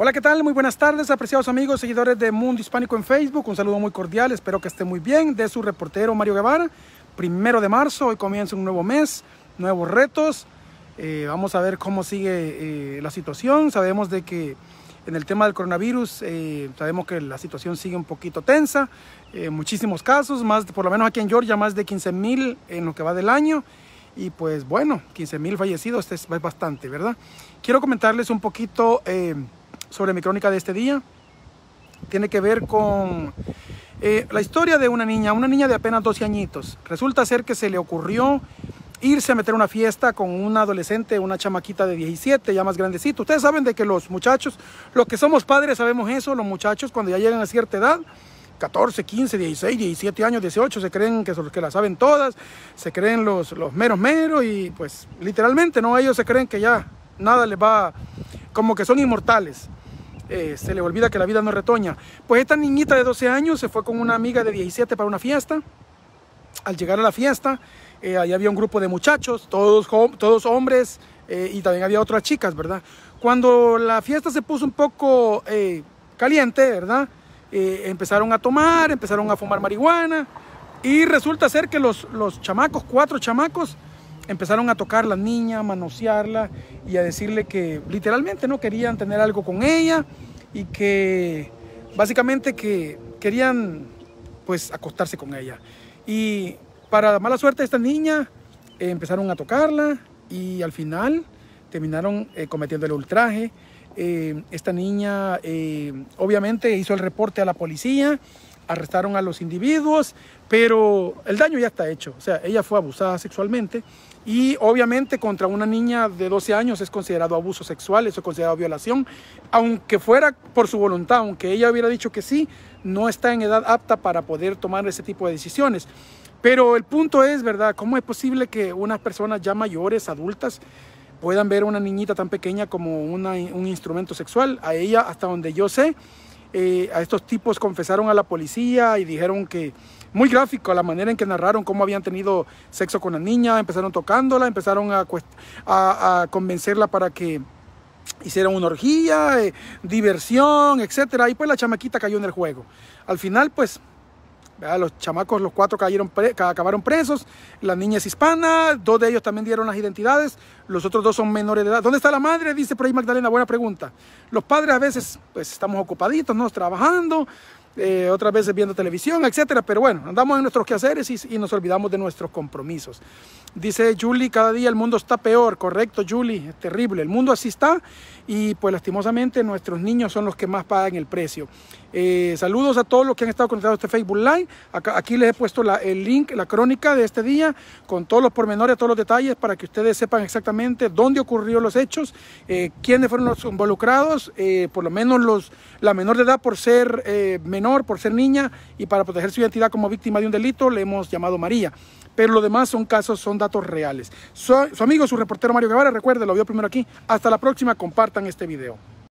Hola, ¿qué tal? Muy buenas tardes, apreciados amigos, seguidores de Mundo Hispánico en Facebook. Un saludo muy cordial, espero que esté muy bien. De su reportero Mario Guevara, primero de marzo, hoy comienza un nuevo mes, nuevos retos. Eh, vamos a ver cómo sigue eh, la situación. Sabemos de que en el tema del coronavirus, eh, sabemos que la situación sigue un poquito tensa. muchísimos casos, más, por lo menos aquí en Georgia, más de 15.000 mil en lo que va del año. Y pues bueno, 15 mil fallecidos este es bastante, ¿verdad? Quiero comentarles un poquito sobre mi crónica de este día tiene que ver con eh, la historia de una niña, una niña de apenas 12 añitos. Resulta ser que se le ocurrió irse a meter una fiesta con un adolescente, una chamaquita de 17, ya más grandecito. Ustedes saben de que los muchachos, los que somos padres sabemos eso, los muchachos cuando ya llegan a cierta edad, 14, 15, 16, 17 años, 18, se creen que son los que la saben todas, se creen los, los meros meros y pues literalmente, ¿no? Ellos se creen que ya nada les va, como que son inmortales. Eh, se le olvida que la vida no retoña. Pues esta niñita de 12 años se fue con una amiga de 17 para una fiesta. Al llegar a la fiesta, eh, ahí había un grupo de muchachos, todos, todos hombres eh, y también había otras chicas, ¿verdad? Cuando la fiesta se puso un poco caliente, ¿verdad? empezaron a tomar, empezaron a fumar marihuana y resulta ser que los, los chamacos, cuatro chamacos, empezaron a tocar la niña, a manosearla y a decirle que literalmente no querían tener algo con ella y que básicamente que querían pues acostarse con ella. Y para mala suerte de esta niña eh, empezaron a tocarla y al final terminaron eh, cometiendo el ultraje. Eh, esta niña obviamente hizo el reporte a la policía arrestaron a los individuos, pero el daño ya está hecho. O sea, ella fue abusada sexualmente y obviamente contra una niña de 12 años es considerado abuso sexual, eso es considerado violación, aunque fuera por su voluntad, aunque ella hubiera dicho que sí, no está en edad apta para poder tomar ese tipo de decisiones. Pero el punto es, ¿verdad? ¿Cómo es posible que unas personas ya mayores, adultas, puedan ver a una niñita tan pequeña como un instrumento sexual? A ella, hasta donde yo sé, eh, a estos tipos confesaron a la policía y dijeron que muy gráfico la manera en que narraron cómo habían tenido sexo con la niña, empezaron tocándola, empezaron a, convencerla para que hiciera una orgía, eh, diversión, etcétera, y pues la chamaquita cayó en el juego. Al final, pues los chamacos, los cuatro cayeron acabaron presos, la niña es hispana, dos de ellos también dieron las identidades, los otros dos son menores de edad. ¿Dónde está la madre? Dice por ahí Magdalena, buena pregunta. Los padres a veces pues estamos ocupaditos, ¿no? Trabajando, eh, otras veces viendo televisión, etcétera. Pero bueno, andamos en nuestros quehaceres y, nos olvidamos de nuestros compromisos. Dice Julie, cada día el mundo está peor, correcto, Julie, es terrible. El mundo así está y pues lastimosamente nuestros niños son los que más pagan el precio. Eh, saludos a todos los que han estado conectados a este Facebook Live. aquí les he puesto el link, la crónica de este día, con todos los pormenores, todos los detalles, para que ustedes sepan exactamente dónde ocurrieron los hechos, eh, quiénes fueron los involucrados, por lo menos los, la menor de edad por ser menor por ser niña y para proteger su identidad como víctima de un delito le hemos llamado María. Pero lo demás son casos, son datos reales. Su, su amigo, su reportero Mario Guevara, recuerde, lo vio primero aquí. Hasta la próxima, compartan este video.